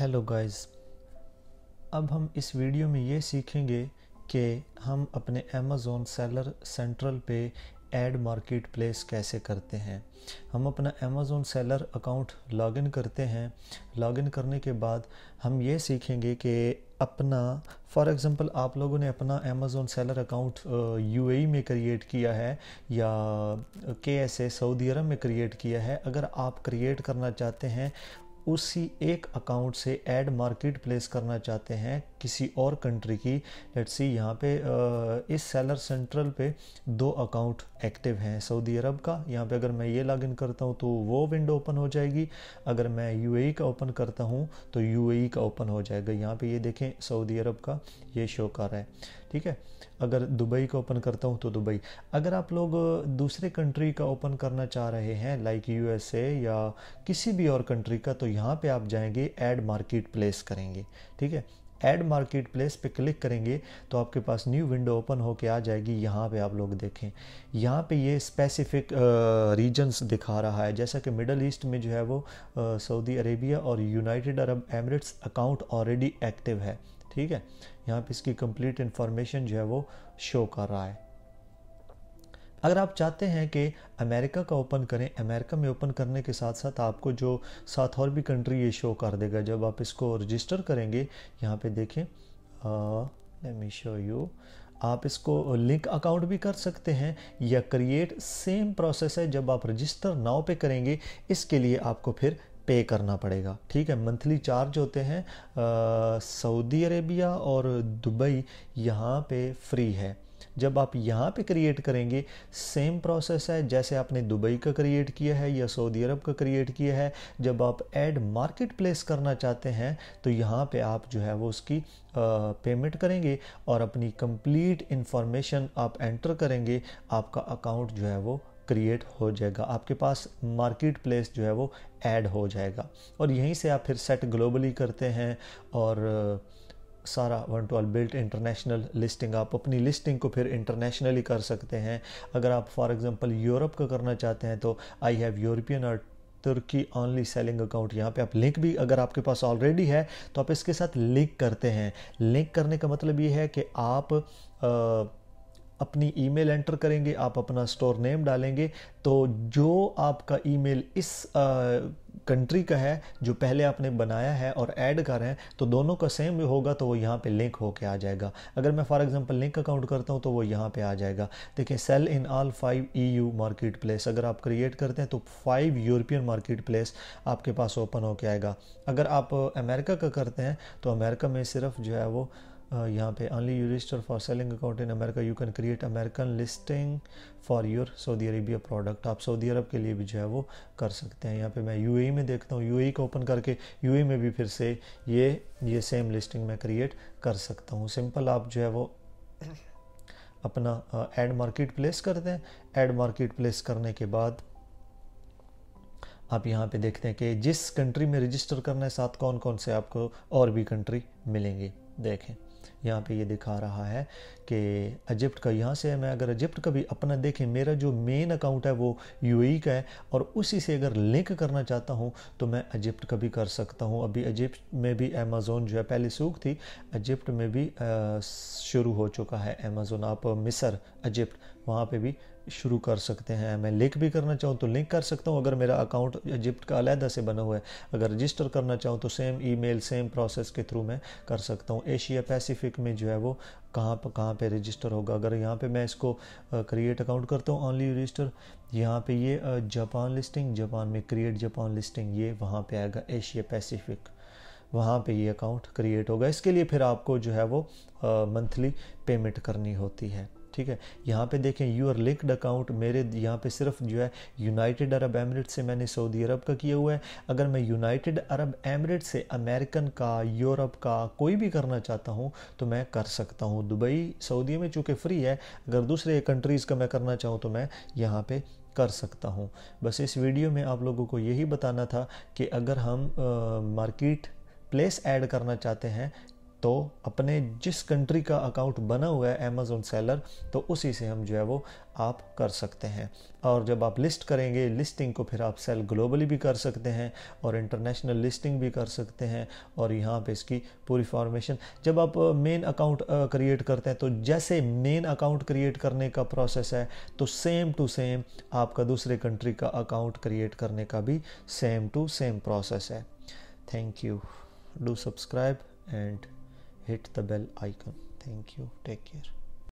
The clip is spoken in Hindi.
हेलो गाइस अब हम इस वीडियो में ये सीखेंगे कि हम अपने अमेज़ोन सेलर सेंट्रल पे एड मार्केट प्लेस कैसे करते हैं हम अपना अमेज़ोन सेलर अकाउंट लॉगिन करते हैं लॉगिन करने के बाद हम ये सीखेंगे कि अपना फॉर एग्ज़ाम्पल आप लोगों ने अपना अमेज़ोन सेलर अकाउंट यूएई में क्रिएट किया है या के एस सऊदी अरब में क्रिएट किया है अगर आप क्रिएट करना चाहते हैं उसी एक अकाउंट से एड मार्केट प्लेस करना चाहते हैं किसी और कंट्री की लेट्स सी यहाँ पे इस सेलर सेंट्रल पे दो अकाउंट एक्टिव हैं सऊदी अरब का यहाँ पे अगर मैं ये लॉगिन करता हूँ तो वो विंडो ओपन हो जाएगी अगर मैं यूएई e का ओपन करता हूँ तो यूएई e का ओपन हो जाएगा यहाँ पे ये देखें सऊदी अरब का ये शो कर रहा है ठीक है अगर दुबई का ओपन करता हूँ तो दुबई अगर आप लोग दूसरे कंट्री का ओपन करना चाह रहे हैं लाइक यूएसए या किसी भी और कंट्री का तो यहाँ पे आप जाएंगे ऐड मार्केट प्लेस करेंगे ठीक है ऐड मार्केट प्लेस पे क्लिक करेंगे तो आपके पास न्यू विंडो ओपन होके आ जाएगी यहाँ पे आप लोग देखें यहाँ पे ये स्पेसिफिक रीजन्स दिखा रहा है जैसा कि मिडल ईस्ट में जो है वो सऊदी अरेबिया और United Arab Emirates account already active है ठीक है यहाँ पे इसकी कंप्लीट इंफॉर्मेशन जो है वो शो कर रहा है अगर आप चाहते हैं कि अमेरिका का ओपन करें अमेरिका में ओपन करने के साथ साथ आपको जो साथ और भी कंट्री ये शो कर देगा जब आप इसको रजिस्टर करेंगे यहाँ पे देखें लेट मी शो यू आप इसको लिंक अकाउंट भी कर सकते हैं या क्रिएट सेम प्रोसेस है जब आप रजिस्टर नाव पे करेंगे इसके लिए आपको फिर पे करना पड़ेगा ठीक है मंथली चार्ज होते हैं सऊदी अरेबिया और दुबई यहाँ पे फ्री है जब आप यहाँ पे क्रिएट करेंगे सेम प्रोसेस है जैसे आपने दुबई का क्रिएट किया है या सऊदी अरब का क्रिएट किया है जब आप ऐड मार्केट प्लेस करना चाहते हैं तो यहाँ पे आप जो है वो उसकी पेमेंट करेंगे और अपनी कंप्लीट इन्फॉर्मेशन आप एंटर करेंगे आपका अकाउंट जो है वो क्रिएट हो जाएगा आपके पास मार्केट प्लेस जो है वो ऐड हो जाएगा और यहीं से आप फिर सेट ग्लोबली करते हैं और सारा one to all built international listing आप अपनी लिस्टिंग को फिर इंटरनेशनली कर सकते हैं अगर आप फॉर एग्जांपल यूरोप का करना चाहते हैं तो आई हैव यूरोपियन और तुर्की ऑनली सेलिंग अकाउंट यहाँ पे आप लिंक भी अगर आपके पास ऑलरेडी है तो आप इसके साथ लिंक करते हैं लिंक करने का मतलब ये है कि आप आ, अपनी ईमेल एंटर करेंगे आप अपना स्टोर नेम डालेंगे तो जो आपका ईमेल इस कंट्री का है जो पहले आपने बनाया है और ऐड कर रहे हैं तो दोनों का सेम होगा तो वो यहाँ पे लिंक होके आ जाएगा अगर मैं फॉर एग्जांपल लिंक अकाउंट करता हूँ तो वो यहाँ पे आ जाएगा देखिए sell in all five EU market place अगर आप क्रिएट करते हैं तो फाइव यूरोपियन मार्केट प्लेस आपके पास ओपन होके आएगा अगर आप अमेरिका का करते हैं तो अमेरिका में सिर्फ जो है वो यहाँ पे only you register for selling account in America you can create American listing for your Saudi Arabia product आप सऊदी अरब के लिए भी जो है वो कर सकते हैं यहाँ पे मैं यू e में देखता हूँ यू e को ओपन करके यू e में भी फिर से ये ये सेम लिस्टिंग मैं क्रिएट कर सकता हूँ सिंपल आप जो है वो अपना एड मार्केट प्लेस कर दें एड मार्केट प्लेस करने के बाद आप यहाँ पे देखते हैं कि जिस कंट्री में रजिस्टर करना है साथ कौन कौन से आपको और भी कंट्री मिलेंगी देखें यहाँ पे ये दिखा रहा है कि अजिप्ट का यहाँ से मैं अगर अजिप्ट का भी अपना देखें मेरा जो मेन अकाउंट है वो यूएई e का है और उसी से अगर लिंक करना चाहता हूँ तो मैं अजिप्ट का भी कर सकता हूँ अभी अजिप्ट में भी अमेज़ोन जो है पहले सूख थी अजिप्ट में भी शुरू हो चुका है अमेज़ोन आप मिसर अजिप्ट वहाँ पर भी शुरू कर सकते हैं मैं लिंक भी करना चाहूँ तो लिंक कर सकता हूँ अगर मेरा अकाउंट इजिप्ट का अलहदा से बना हुआ है अगर रजिस्टर करना चाहूँ तो सेम ईमेल सेम प्रोसेस के थ्रू मैं कर सकता हूँ एशिया पैसिफिक में जो है वो कहाँ पर कहाँ पर रजिस्टर होगा अगर यहाँ पर मैं इसको क्रिएट अकाउंट करता हूँ ऑनली रजिस्टर यहाँ पे ये जापान लिस्टिंग जापान में क्रिएट जापान लिस्टिंग ये वहाँ पे आएगा एशिया पैसिफिक वहाँ पे ये अकाउंट क्रिएट होगा इसके लिए फिर आपको जो है वो मंथली पेमेंट करनी होती है ठीक है यहाँ पे देखें यूर लिंक्ड अकाउंट मेरे यहाँ पे सिर्फ जो है यूनाइटेड अरब एमरेट से मैंने सऊदी अरब का किया हुआ है अगर मैं यूनाइटेड अरब एमरेट से अमेरिकन का यूरोप का कोई भी करना चाहता हूँ तो मैं कर सकता हूँ दुबई सऊदी में चूँकि फ्री है अगर दूसरे कंट्रीज़ का मैं करना चाहूँ तो मैं यहाँ पर कर सकता हूँ बस इस वीडियो में आप लोगों को यही बताना था कि अगर हम मार्केट प्लेस ऐड करना चाहते हैं तो अपने जिस कंट्री का अकाउंट बना हुआ है अमेज़ोन सेलर तो उसी से हम जो है वो आप कर सकते हैं और जब आप लिस्ट करेंगे लिस्टिंग को फिर आप सेल ग्लोबली भी कर सकते हैं और इंटरनेशनल लिस्टिंग भी कर सकते हैं और यहाँ पे इसकी पूरी फॉर्मेशन जब आप मेन अकाउंट क्रिएट करते हैं तो जैसे मेन अकाउंट क्रिएट करने का प्रोसेस है तो सेम टू सेम आपका दूसरे कंट्री का अकाउंट क्रिएट करने का भी सेम टू सेम प्रोसेस है thank you do subscribe and hit the bell icon thank you take care